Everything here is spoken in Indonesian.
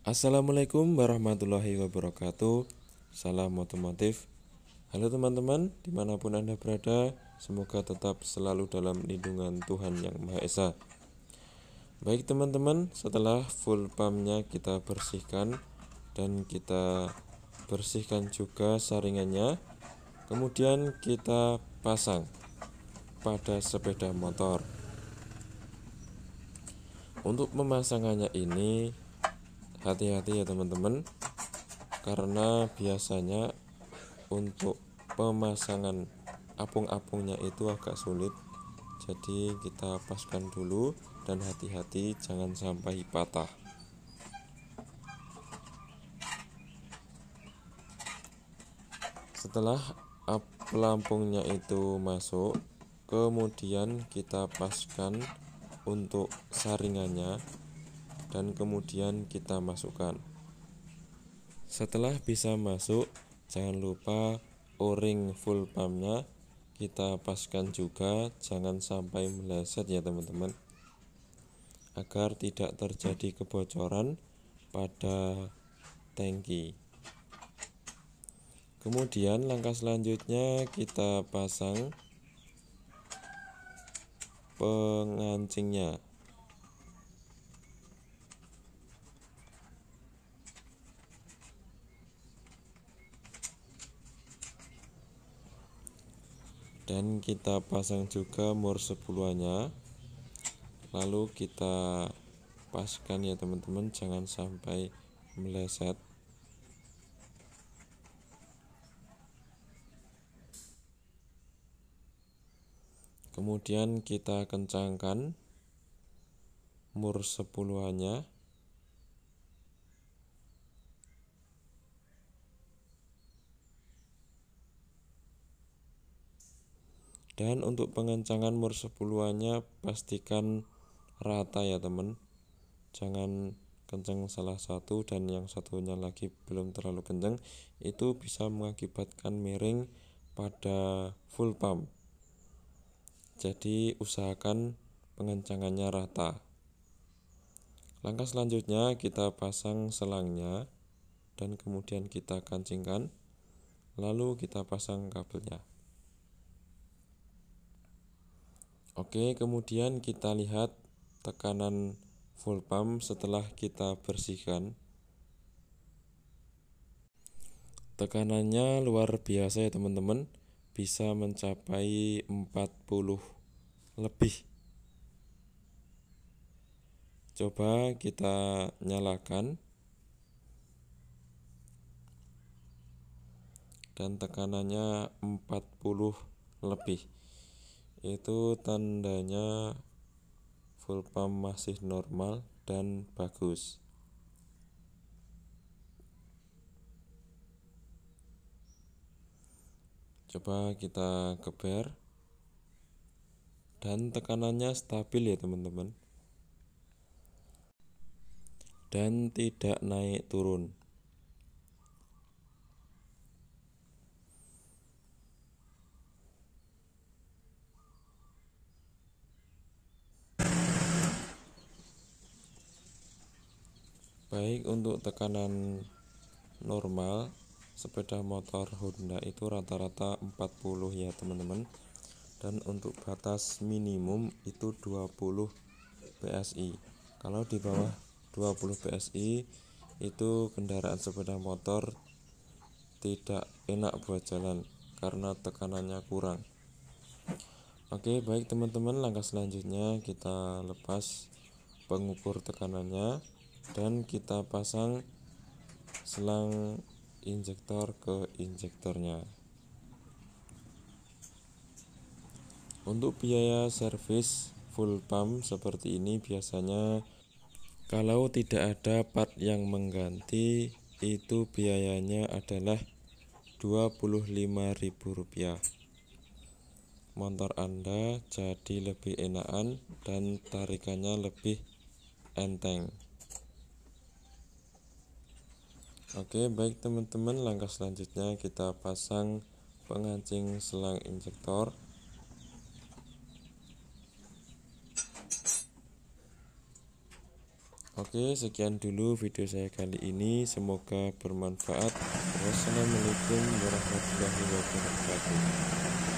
Assalamualaikum warahmatullahi wabarakatuh Salam otomotif Halo teman-teman dimanapun anda berada Semoga tetap selalu dalam lindungan Tuhan Yang Maha Esa Baik teman-teman setelah full pumpnya kita bersihkan Dan kita bersihkan juga saringannya Kemudian kita pasang pada sepeda motor Untuk memasangannya ini hati-hati ya teman-teman karena biasanya untuk pemasangan apung-apungnya itu agak sulit jadi kita paskan dulu dan hati-hati jangan sampai patah setelah pelampungnya itu masuk kemudian kita paskan untuk saringannya dan kemudian kita masukkan. Setelah bisa masuk, jangan lupa o-ring full pumpnya kita paskan juga jangan sampai meleset ya teman-teman agar tidak terjadi kebocoran pada tangki kemudian langkah selanjutnya kita pasang pengancingnya dan kita pasang juga mur sepuluhnya lalu kita paskan ya teman-teman jangan sampai meleset kemudian kita kencangkan mur sepuluhannya dan untuk pengencangan mur sepuluhannya pastikan rata ya teman jangan kenceng salah satu dan yang satunya lagi belum terlalu kenceng itu bisa mengakibatkan miring pada full pump jadi usahakan pengencangannya rata langkah selanjutnya kita pasang selangnya dan kemudian kita kancingkan lalu kita pasang kabelnya Oke, kemudian kita lihat tekanan full pump setelah kita bersihkan. Tekanannya luar biasa ya teman-teman, bisa mencapai 40 lebih. Coba kita nyalakan. Dan tekanannya 40 lebih itu tandanya pump masih normal dan bagus coba kita geber dan tekanannya stabil ya teman-teman dan tidak naik turun baik untuk tekanan normal sepeda motor Honda itu rata-rata 40 ya teman-teman dan untuk batas minimum itu 20 PSI kalau di bawah 20 PSI itu kendaraan sepeda motor tidak enak buat jalan karena tekanannya kurang Oke baik teman-teman langkah selanjutnya kita lepas pengukur tekanannya dan kita pasang selang injektor ke injektornya untuk biaya servis full pump seperti ini biasanya kalau tidak ada part yang mengganti itu biayanya adalah Rp25.000 motor Anda jadi lebih enakan dan tarikannya lebih enteng Oke baik teman-teman langkah selanjutnya kita pasang pengancing selang injektor Oke sekian dulu video saya kali ini semoga bermanfaat Wassalamualaikum warahmatullahi wabarakatuh